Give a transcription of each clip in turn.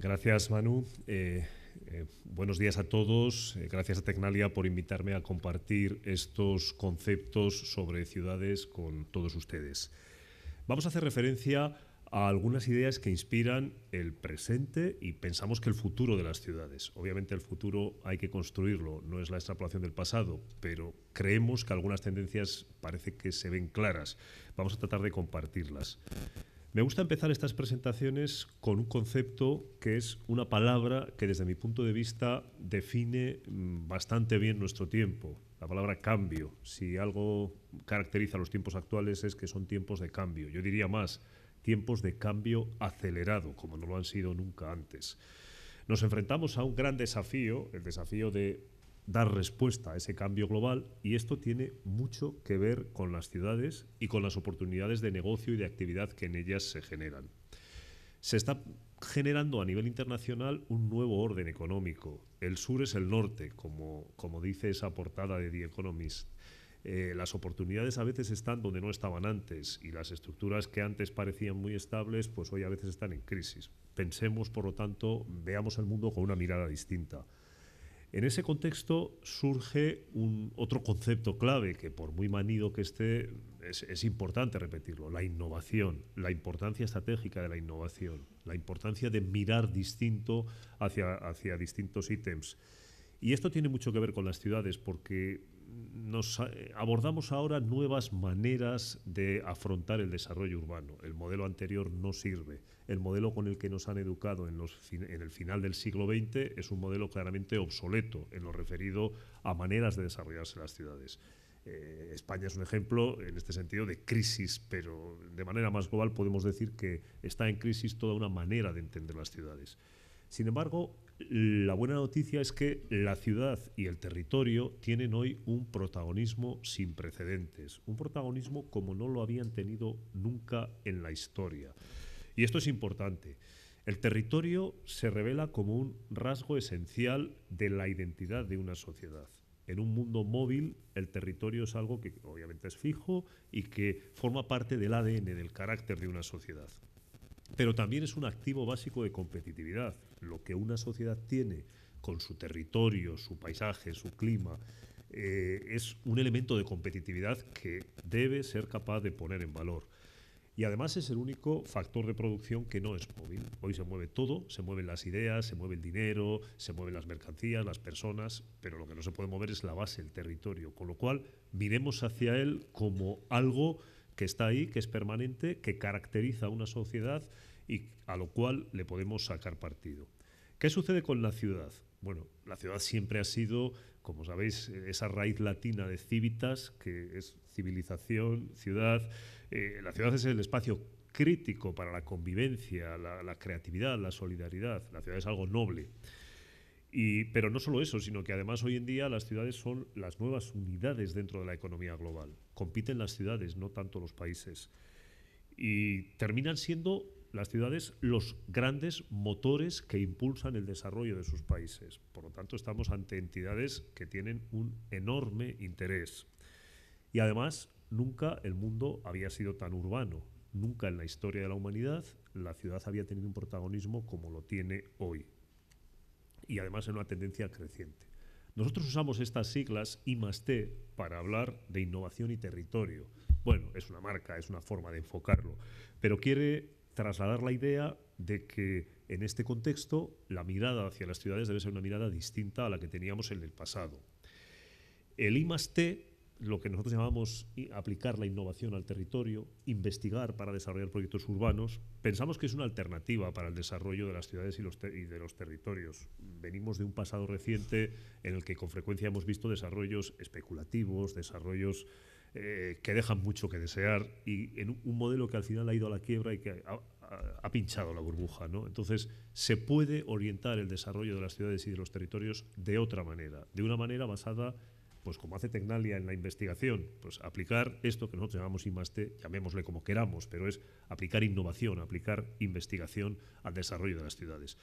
Gracias, Manu. Eh, eh, buenos días a todos. Eh, gracias a Tecnalia por invitarme a compartir estos conceptos sobre ciudades con todos ustedes. Vamos a hacer referencia a algunas ideas que inspiran el presente y pensamos que el futuro de las ciudades. Obviamente el futuro hay que construirlo, no es la extrapolación del pasado, pero creemos que algunas tendencias parece que se ven claras. Vamos a tratar de compartirlas. Me gusta empezar estas presentaciones con un concepto que es una palabra que desde mi punto de vista define mm, bastante bien nuestro tiempo, la palabra cambio. Si algo caracteriza los tiempos actuales es que son tiempos de cambio. Yo diría más, tiempos de cambio acelerado, como no lo han sido nunca antes. Nos enfrentamos a un gran desafío, el desafío de dar respuesta a ese cambio global y esto tiene mucho que ver con las ciudades y con las oportunidades de negocio y de actividad que en ellas se generan. Se está generando a nivel internacional un nuevo orden económico. El sur es el norte, como, como dice esa portada de The Economist. Eh, las oportunidades a veces están donde no estaban antes y las estructuras que antes parecían muy estables, pues hoy a veces están en crisis. Pensemos, por lo tanto, veamos el mundo con una mirada distinta en ese contexto surge un otro concepto clave que por muy manido que esté es, importante repetirlo, la innovación, la importancia estratégica de la innovación, la importancia de mirar distinto hacia, hacia distintos ítems. Y esto tiene mucho que ver con las ciudades porque nos eh, abordamos ahora nuevas maneras de afrontar el desarrollo urbano. El modelo anterior no sirve. El modelo con el que nos han educado en, el final del siglo XX es un modelo claramente obsoleto en lo referido a maneras de desarrollarse las ciudades. Eh, España es un ejemplo en este sentido de crisis, pero de manera más global podemos decir que está en crisis toda una manera de entender las ciudades. Sin embargo, la buena noticia es que la ciudad y el territorio tienen hoy un protagonismo sin precedentes, un protagonismo como no lo habían tenido nunca en la historia. Y esto es importante. El territorio se revela como un rasgo esencial de la identidad de una sociedad. En un mundo móvil, el territorio es algo que obviamente es fijo y que forma parte del ADN, del carácter de una sociedad pero también es un activo básico de competitividad. Lo que una sociedad tiene con su territorio, su paisaje, su clima, eh, es un elemento de competitividad que debe ser capaz de poner en valor. Y además es el único factor de producción que no es móvil. Hoy se mueve todo, se mueven las ideas, se mueve el dinero, se mueven las mercancías, las personas, pero lo que no se puede mover es la base, el territorio. Con lo cual, miremos hacia él como algo que está ahí, que es permanente, que caracteriza a una sociedad y a lo cual le podemos sacar partido. ¿Qué sucede con la ciudad? Bueno, la ciudad siempre ha sido, como sabéis, esa raíz latina de civitas, que es civilización, ciudad. Eh, la ciudad es el espacio crítico para la convivencia, la creatividad, la solidaridad. La ciudad es algo noble pero no solo eso, sino que además hoy en día las ciudades son las nuevas unidades dentro de la economía global. Compiten las ciudades, no tanto los países. Y terminan siendo las ciudades los grandes motores que impulsan el desarrollo de sus países. Por lo tanto, estamos ante entidades que tienen un enorme interés. Y además, nunca el mundo había sido tan urbano. Nunca en la historia de la humanidad la ciudad había tenido un protagonismo como lo tiene hoy y además en una tendencia creciente. Nosotros usamos estas siglas I para hablar de innovación y territorio. Bueno, es una marca, es una forma de enfocarlo, pero quiere trasladar la idea de que en este contexto la mirada hacia las ciudades debe ser una mirada distinta a la que teníamos en el pasado. El I lo que nosotros llamamos aplicar la innovación al territorio, investigar para desarrollar proyectos urbanos, pensamos que es una alternativa para el desarrollo de las ciudades y, de los territorios. Venimos de un pasado reciente en el que con frecuencia hemos visto desarrollos especulativos, desarrollos eh, que dejan mucho que desear y en un modelo que al final ha ido a la quiebra y que ha, pinchado la burbuja. ¿no? Entonces, se puede orientar el desarrollo de las ciudades y de los territorios de otra manera, de una manera basada pues como hace Tecnalia en la investigación, pues aplicar esto que nosotros llamamos IMASTE, llamémosle como queramos, pero es aplicar innovación, aplicar investigación al desarrollo de las ciudades.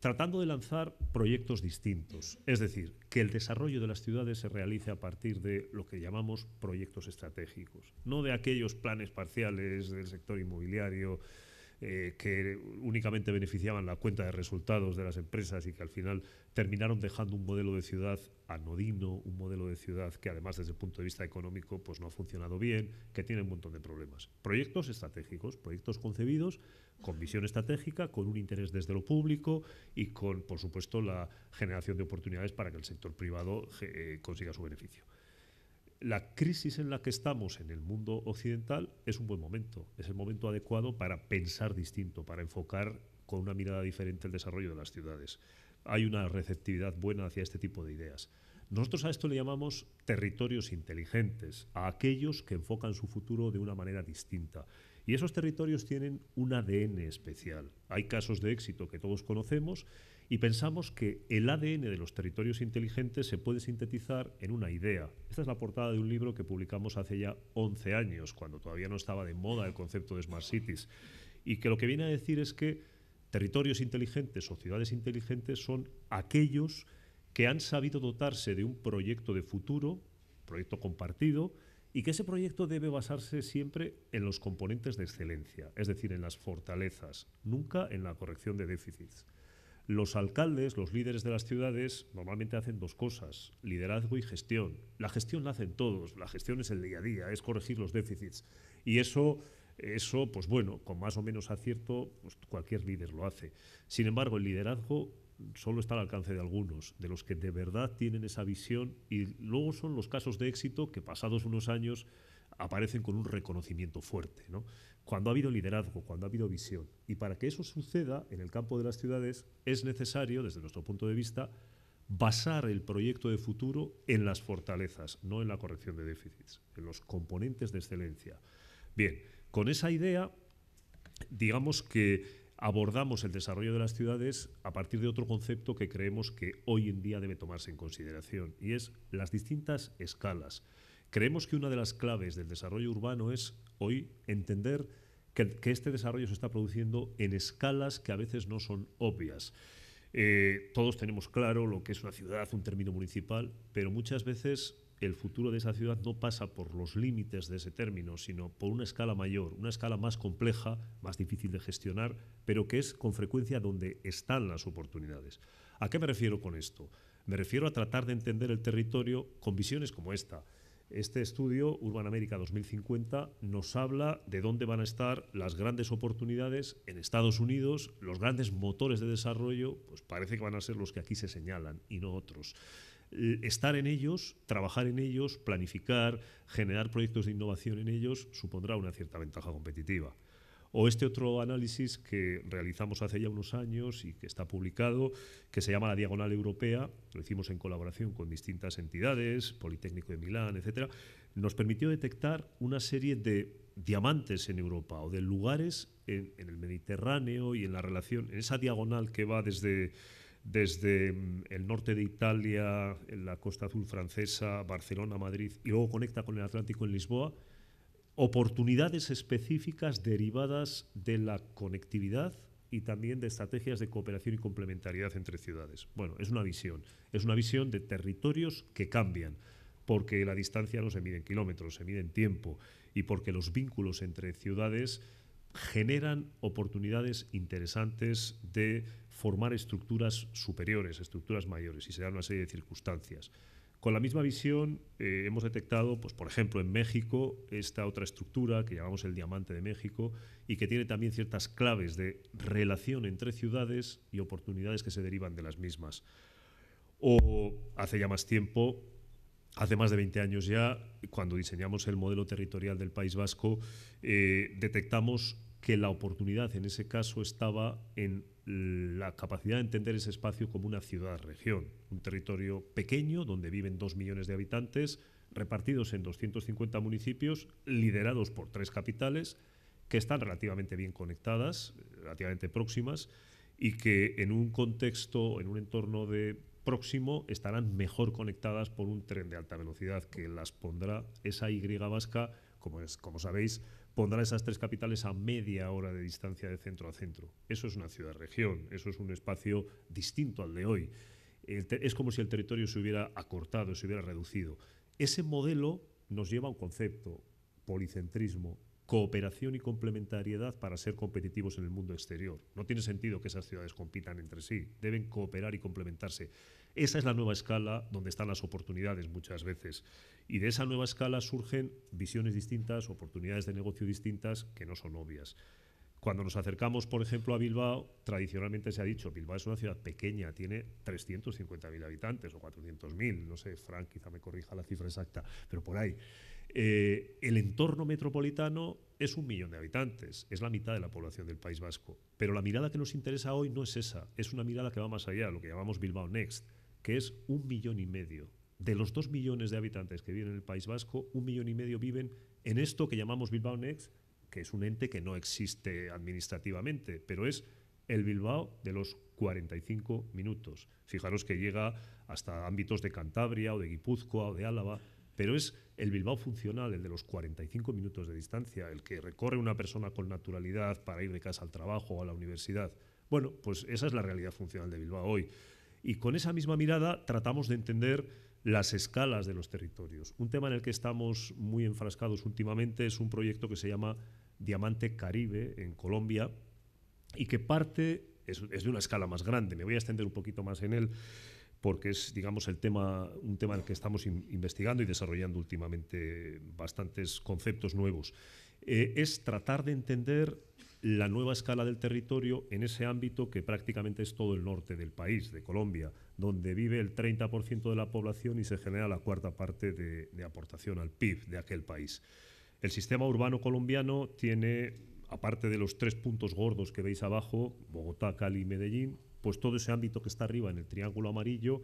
Tratando de lanzar proyectos distintos, es decir, que el desarrollo de las ciudades se realice a partir de lo que llamamos proyectos estratégicos, no de aquellos planes parciales del sector inmobiliario, eh, que únicamente beneficiaban la cuenta de resultados de las empresas y que al final terminaron dejando un modelo de ciudad anodino, un modelo de ciudad que además desde el punto de vista económico pues no ha funcionado bien, que tiene un montón de problemas. Proyectos estratégicos, proyectos concebidos con visión estratégica, con un interés desde lo público y con, por supuesto, la generación de oportunidades para que el sector privado eh, consiga su beneficio la crisis en la que estamos en el mundo occidental es un buen momento, es el momento adecuado para pensar distinto, para enfocar con una mirada diferente el desarrollo de las ciudades. Hay una receptividad buena hacia este tipo de ideas. Nosotros a esto le llamamos territorios inteligentes, a aquellos que enfocan su futuro de una manera distinta. Y esos territorios tienen un ADN especial. Hay casos de éxito que todos conocemos y pensamos que el ADN de los territorios inteligentes se puede sintetizar en una idea. Esta es la portada de un libro que publicamos hace ya 11 años, cuando todavía no estaba de moda el concepto de Smart Cities, y que lo que viene a decir es que territorios inteligentes o ciudades inteligentes son aquellos que han sabido dotarse de un proyecto de futuro, proyecto compartido, y que ese proyecto debe basarse siempre en los componentes de excelencia, es decir, en las fortalezas, nunca en la corrección de déficits. Los alcaldes, los líderes de las ciudades, normalmente hacen dos cosas, liderazgo y gestión. La gestión la hacen todos, la gestión es el día a día, es corregir los déficits. Y eso, eso pues bueno, con más o menos acierto, pues cualquier líder lo hace. Sin embargo, el liderazgo solo está al alcance de algunos, de los que de verdad tienen esa visión y luego son los casos de éxito que pasados unos años aparecen con un reconocimiento fuerte. ¿no? Cuando ha habido liderazgo, cuando ha habido visión. Y para que eso suceda en el campo de las ciudades es necesario, desde nuestro punto de vista, basar el proyecto de futuro en las fortalezas, no en la corrección de déficits, en los componentes de excelencia. Bien, con esa idea, digamos que abordamos el desarrollo de las ciudades a partir de otro concepto que creemos que hoy en día debe tomarse en consideración, y es las distintas escalas. Creemos que una de las claves del desarrollo urbano es hoy entender que, este desarrollo se está produciendo en escalas que a veces no son obvias. Eh, todos tenemos claro lo que es una ciudad, un término municipal, pero muchas veces el futuro de esa ciudad no pasa por los límites de ese término, sino por una escala mayor, una escala más compleja, más difícil de gestionar, pero que es con frecuencia donde están las oportunidades. ¿A qué me refiero con esto? Me refiero a tratar de entender el territorio con visiones como esta. Este estudio, Urban América 2050, nos habla de dónde van a estar las grandes oportunidades en Estados Unidos, los grandes motores de desarrollo, pues parece que van a ser los que aquí se señalan y no otros. Estar en ellos, trabajar en ellos, planificar, generar proyectos de innovación en ellos, supondrá una cierta ventaja competitiva. O este otro análisis que realizamos hace ya unos años y que está publicado, que se llama la Diagonal Europea, lo hicimos en colaboración con distintas entidades, Politécnico de Milán, etcétera, nos permitió detectar una serie de diamantes en Europa o de lugares en, el Mediterráneo y en la relación, en esa diagonal que va desde desde mm, el norte de Italia, la costa azul francesa, Barcelona, Madrid, y luego conecta con el Atlántico en Lisboa, oportunidades específicas derivadas de la conectividad y también de estrategias de cooperación y complementariedad entre ciudades. Bueno, es una visión, es una visión de territorios que cambian, porque la distancia no se mide en kilómetros, se mide en tiempo, y porque los vínculos entre ciudades generan oportunidades interesantes de formar estructuras superiores, estructuras mayores, y se dan una serie de circunstancias. Con la misma visión eh, hemos detectado, pues, por ejemplo, en México, esta otra estructura que llamamos el diamante de México y que tiene también ciertas claves de relación entre ciudades y oportunidades que se derivan de las mismas. O hace ya más tiempo, hace más de 20 años ya, cuando diseñamos el modelo territorial del País Vasco, eh, detectamos que la oportunidad en ese caso estaba en la capacidad de entender ese espacio como una ciudad-región, un territorio pequeño donde viven dos millones de habitantes, repartidos en 250 municipios, liderados por tres capitales, que están relativamente bien conectadas, relativamente próximas, y que en un contexto, en un entorno de próximo, estarán mejor conectadas por un tren de alta velocidad que las pondrá esa Y vasca como, sabéis, pondrá esas tres capitales a media hora de distancia de centro a centro. Eso es una ciudad-región, eso es un espacio distinto al de hoy. Es como si el territorio se hubiera acortado, se hubiera reducido. Ese modelo nos lleva a un concepto, policentrismo, cooperación y complementariedad para ser competitivos en el mundo exterior. No tiene sentido que esas ciudades compitan entre sí, deben cooperar y complementarse. Esa es la nueva escala donde están las oportunidades muchas veces. Y de esa nueva escala surgen visiones distintas, oportunidades de negocio distintas que no son obvias. Cuando nos acercamos, por ejemplo, a Bilbao, tradicionalmente se ha dicho, Bilbao es una ciudad pequeña, tiene 350.000 habitantes o 400.000, no sé, Frank quizá me corrija la cifra exacta, pero por ahí. Eh, el entorno metropolitano es un millón de habitantes, es la mitad de la población del País Vasco. Pero la mirada que nos interesa hoy no es esa, es una mirada que va más allá, lo que llamamos Bilbao Next, que es un millón y medio. De los dos millones de habitantes que viven en el País Vasco, un millón y medio viven en esto que llamamos Bilbao Next, que es un ente que no existe administrativamente, pero es el Bilbao de los 45 minutos. Fijaros que llega hasta ámbitos de Cantabria o de Guipúzcoa o de Álava pero es el Bilbao funcional, el de los 45 minutos de distancia, el que recorre una persona con naturalidad para ir de casa al trabajo o a la universidad. Bueno, pues esa es la realidad funcional de Bilbao hoy. Y con esa misma mirada tratamos de entender las escalas de los territorios. Un tema en el que estamos muy enfrascados últimamente es un proyecto que se llama Diamante Caribe en Colombia y que parte, es, de una escala más grande, me voy a extender un poquito más en él, porque es, digamos, el tema, un tema en el que estamos investigando y desarrollando últimamente bastantes conceptos nuevos. Eh, es tratar de entender la nueva escala del territorio en ese ámbito que prácticamente es todo el norte del país, de Colombia, donde vive el 30% de la población y se genera la cuarta parte de aportación al PIB de aquel país. El sistema urbano colombiano tiene, aparte de los tres puntos gordos que veis abajo, Bogotá, Cali y Medellín, pues todo ese ámbito que está arriba en el triángulo amarillo,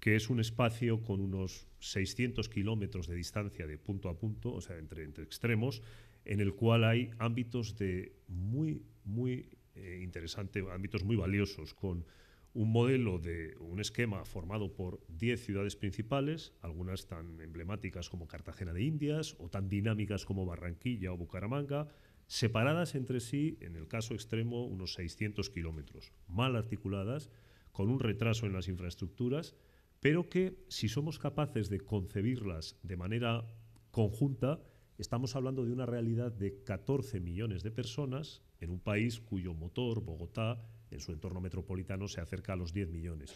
que es un espacio con unos 600 kilómetros de distancia de punto a punto, o sea, entre, extremos, en el cual hay ámbitos de muy, muy eh, interesante, ámbitos muy valiosos, con un modelo de un esquema formado por 10 ciudades principales, algunas tan emblemáticas como Cartagena de Indias o tan dinámicas como Barranquilla o Bucaramanga, separadas entre sí, en el caso extremo, unos 600 kilómetros, mal articuladas, con un retraso en las infraestructuras, pero que si somos capaces de concebirlas de manera conjunta, estamos hablando de una realidad de 14 millones de personas en un país cuyo motor, Bogotá, en su entorno metropolitano se acerca a los 10 millones.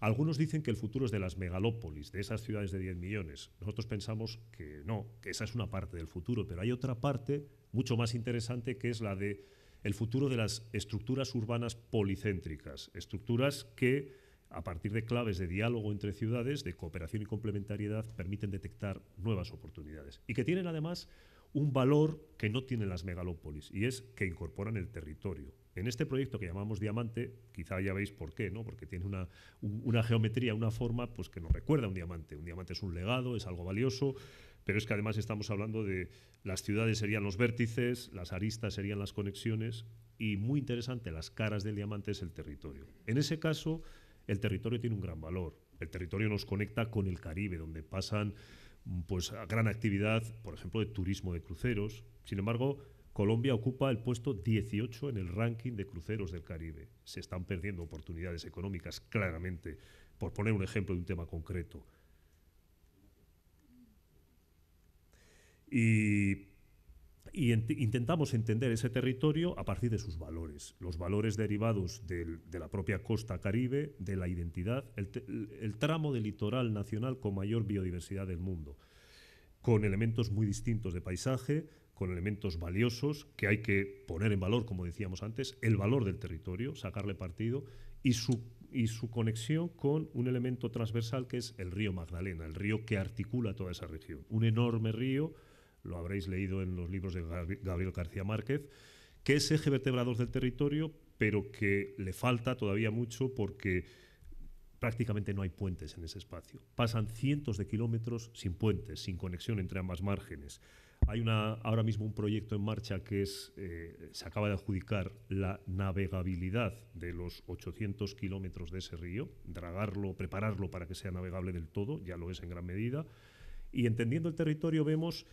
Algunos dicen que el futuro es de las megalópolis, de esas ciudades de 10 millones. Nosotros pensamos que no, que esa es una parte del futuro, pero hay otra parte mucho más interesante que es la de el futuro de las estructuras urbanas policéntricas, estructuras que a partir de claves de diálogo entre ciudades, de cooperación y complementariedad, permiten detectar nuevas oportunidades y que tienen además un valor que no tienen las megalópolis y es que incorporan el territorio. En este proyecto que llamamos diamante, quizá ya veis por qué, ¿no? Porque tiene una, geometría, una forma, pues que nos recuerda a un diamante. Un diamante es un legado, es algo valioso, pero es que además estamos hablando de las ciudades serían los vértices, las aristas serían las conexiones y muy interesante, las caras del diamante es el territorio. En ese caso, el territorio tiene un gran valor. El territorio nos conecta con el Caribe, donde pasan pues gran actividad, por ejemplo, de turismo de cruceros. Sin embargo, Colombia ocupa el puesto 18 en el ranking de cruceros del Caribe. Se están perdiendo oportunidades económicas, claramente, por poner un ejemplo de un tema concreto. Y y intentamos entender ese territorio a partir de sus valores, los valores derivados de la propia costa caribe, de la identidad, el, tramo de litoral nacional con mayor biodiversidad del mundo, con elementos muy distintos de paisaje, con elementos valiosos que hay que poner en valor, como decíamos antes, el valor del territorio, sacarle partido y su conexión con un elemento transversal que es el río Magdalena, el río que articula toda esa región, un enorme río lo habréis leído en los libros de Gabriel García Márquez, que es eje vertebrador del territorio, pero que le falta todavía mucho porque prácticamente no hay puentes en ese espacio. Pasan cientos de kilómetros sin puentes, sin conexión entre ambas márgenes. Hay una, ahora mismo un proyecto en marcha que es, eh, se acaba de adjudicar la navegabilidad de los 800 kilómetros de ese río, dragarlo, prepararlo para que sea navegable del todo, ya lo es en gran medida. Y entendiendo el territorio vemos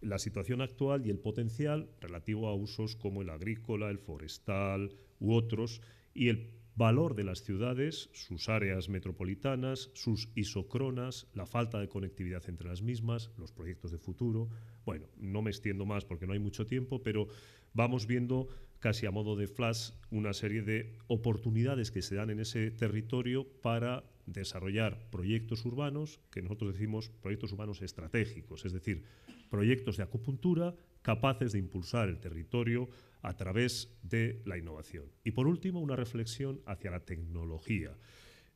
la situación actual y el potencial relativo a usos como el agrícola, el forestal u otros, y el valor de las ciudades, sus áreas metropolitanas, sus isocronas, la falta de conectividad entre las mismas, los proyectos de futuro. Bueno, no me extiendo más porque no hay mucho tiempo, pero vamos viendo casi a modo de flash una serie de oportunidades que se dan en ese territorio para desarrollar proyectos urbanos, que nosotros decimos proyectos urbanos estratégicos, es decir, proyectos de acupuntura capaces de impulsar el territorio a través de la innovación. Y por último, una reflexión hacia la tecnología.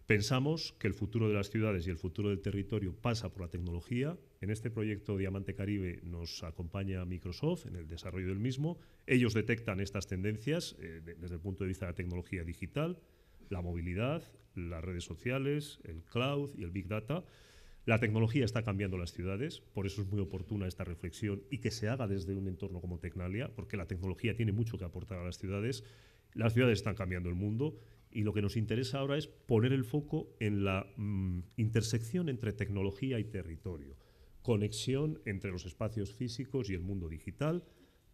Pensamos que el futuro de las ciudades y el futuro del territorio pasa por la tecnología. En este proyecto Diamante Caribe nos acompaña Microsoft en el desarrollo del mismo. Ellos detectan estas tendencias eh, desde el punto de vista de la tecnología digital, la movilidad, las redes sociales, el cloud y el big data. La tecnología está cambiando las ciudades, por eso es muy oportuna esta reflexión y que se haga desde un entorno como Tecnalia, porque la tecnología tiene mucho que aportar a las ciudades. Las ciudades están cambiando el mundo y lo que nos interesa ahora es poner el foco en la mm, intersección entre tecnología y territorio, conexión entre los espacios físicos y el mundo digital,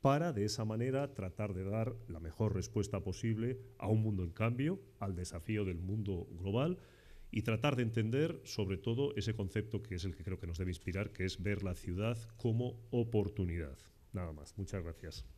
para de esa manera tratar de dar la mejor respuesta posible a un mundo en cambio, al desafío del mundo global y tratar de entender sobre todo ese concepto que es el que creo que nos debe inspirar, que es ver la ciudad como oportunidad. Nada más. Muchas gracias.